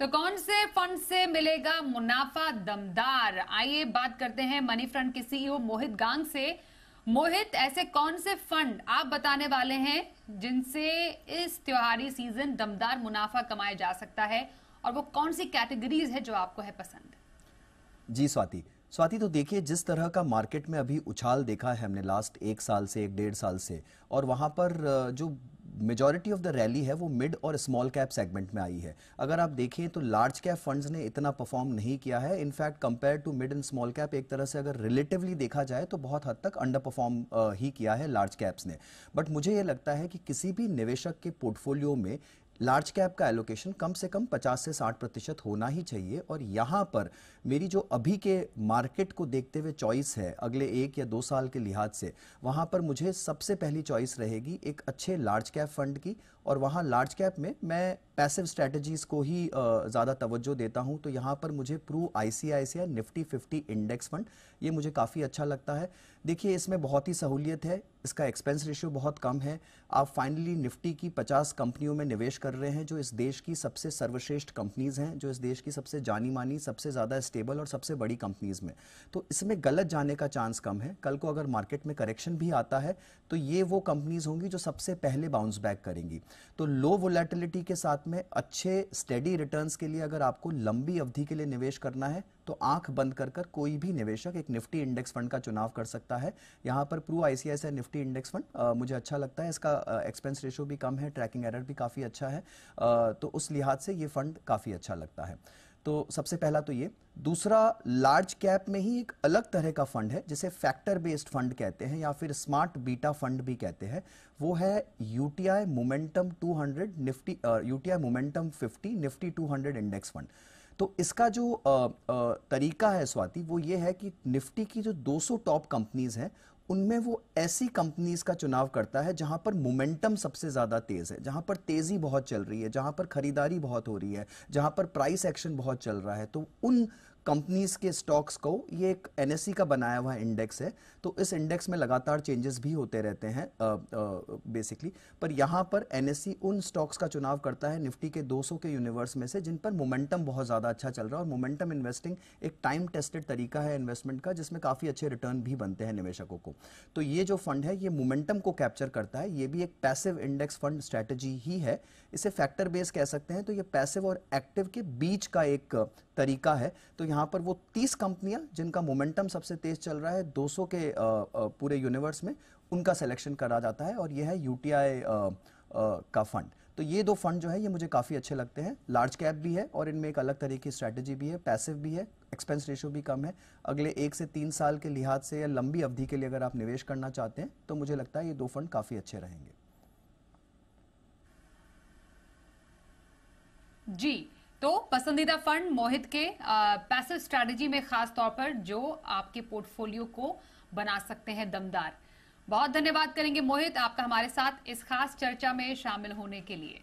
तो कौन से फंड से मिलेगा मुनाफा दमदार आइए बात करते हैं मनी फ्रंट के सीईओ e मोहित गांग से मोहित ऐसे कौन से फंड आप बताने वाले हैं जिनसे इस त्योहारी सीजन दमदार मुनाफा कमाया जा सकता है और वो कौन सी कैटेगरीज है जो आपको है पसंद जी स्वाति स्वाति तो देखिए जिस तरह का मार्केट में अभी उछाल देखा है हमने लास्ट एक साल से एक डेढ़ साल से और वहाँ पर जो मेजॉरिटी ऑफ द रैली है वो मिड और स्मॉल कैप सेगमेंट में आई है अगर आप देखें तो लार्ज कैप फंड्स ने इतना परफॉर्म नहीं किया है in fact compare to mid and small cap एक तरह से अगर रिलेटिवली देखा जाए तो बहुत हद तक अंडर परफॉर्म ही किया है लार्ज कैप्स ने बट मुझे ये लगता है कि किसी भी निवेशक के पोर्टफोलियो में लार्ज कैप का एलोकेशन कम से कम 50 से 60 प्रतिशत होना ही चाहिए और यहाँ पर मेरी जो अभी के मार्केट को देखते हुए चॉइस है अगले एक या दो साल के लिहाज से वहाँ पर मुझे सबसे पहली चॉइस रहेगी एक अच्छे लार्ज कैप फंड की और वहाँ लार्ज कैप में मैं पैसिव स्ट्रेटजीज को ही ज़्यादा तवज्जो देता हूँ तो यहाँ पर मुझे Pru I C I C I Nifty fifty index fund ये मुझे काफ़ी अच्छा लगता है देखिए इसमें बहुत ही सहूलियत है इसका एक्सपेंस रेशियो बहुत कम है आप फाइनली निफ्टी की 50 कंपनियों में निवेश कर रहे हैं जो इस देश की सबसे सर्वश्रेष्ठ कंपनीज़ हैं जो इस देश की सबसे जानी मानी सबसे ज़्यादा स्टेबल और सबसे बड़ी कंपनीज़ में तो इसमें गलत जाने का चांस कम है कल को अगर मार्केट में करेक्शन भी आता है तो ये वो कंपनीज़ होंगी जो सबसे पहले बाउंस बैक करेंगी तो लो वोलेटिलिटी के साथ में अच्छे स्टेडी रिटर्न्स के लिए अगर आपको लंबी अवधि के लिए निवेश करना है तो आंख बंद कर कर कोई भी निवेशक एक निफ्टी इंडेक्स फंड का चुनाव कर सकता है यहां पर Pru ICICI Nifty index fund मुझे अच्छा लगता है इसका एक्सपेंस रेशियो भी कम है ट्रैकिंग एरर भी काफ़ी अच्छा है आ, तो उस लिहाज से ये फंड काफ़ी अच्छा लगता है तो सबसे पहला तो ये दूसरा लार्ज कैप में ही एक अलग तरह का फंड है जिसे फैक्टर बेस्ड फंड कहते हैं या फिर स्मार्ट बीटा फंड भी कहते हैं वो है UTI momentum 200 Nifty UTI momentum 50 Nifty 200 index fund तो इसका जो आ, आ, तरीका है स्वाति वो ये है कि निफ्टी की जो 200 टॉप कंपनीज हैं उनमें वो ऐसी कंपनीज का चुनाव करता है जहां पर मोमेंटम सबसे ज़्यादा तेज़ है जहां पर तेज़ी बहुत चल रही है जहां पर ख़रीदारी बहुत हो रही है जहां पर प्राइस एक्शन बहुत चल रहा है तो उन कंपनीज के स्टॉक्स को ये एक एन e का बनाया हुआ इंडेक्स है तो इस इंडेक्स में लगातार चेंजेस भी होते रहते हैं बेसिकली पर यहाँ पर एन e उन स्टॉक्स का चुनाव करता है निफ्टी के 200 के यूनिवर्स में से जिन पर मोमेंटम बहुत ज़्यादा अच्छा चल रहा है और मोमेंटम इन्वेस्टिंग एक टाइम टेस्टेड तरीका है इन्वेस्टमेंट का जिसमें काफ़ी अच्छे रिटर्न भी बनते हैं निवेशकों को तो ये जो फंड है ये मोमेंटम को कैप्चर करता है ये भी एक पैसिव इंडेक्स फंड स्ट्रैटेजी ही है इसे फैक्टर बेस कह सकते हैं तो ये पैसिव और एक्टिव के बीच का एक तरीका है तो यहाँ यहाँ पर वो 30 कंपनियां जिनका मोमेंटम सबसे तेज चल रहा है 200 के आ, आ, पूरे यूनिवर्स में उनका सिलेक्शन करा जाता है और ये है यू का फंड तो ये दो फंड जो है ये मुझे काफ़ी अच्छे लगते हैं लार्ज कैप भी है और इनमें एक अलग तरीके की स्ट्रैटेजी भी है पैसिव भी है एक्सपेंस रेशियो भी कम है अगले एक से तीन साल के लिहाज से या लंबी अवधि के लिए अगर आप निवेश करना चाहते हैं तो मुझे लगता है ये दो फंड काफ़ी अच्छे रहेंगे जी तो पसंदीदा फंड मोहित के पैसिव स्ट्रैटेजी में खास तौर पर जो आपके पोर्टफोलियो को बना सकते हैं दमदार बहुत धन्यवाद करेंगे मोहित आपका हमारे साथ इस खास चर्चा में शामिल होने के लिए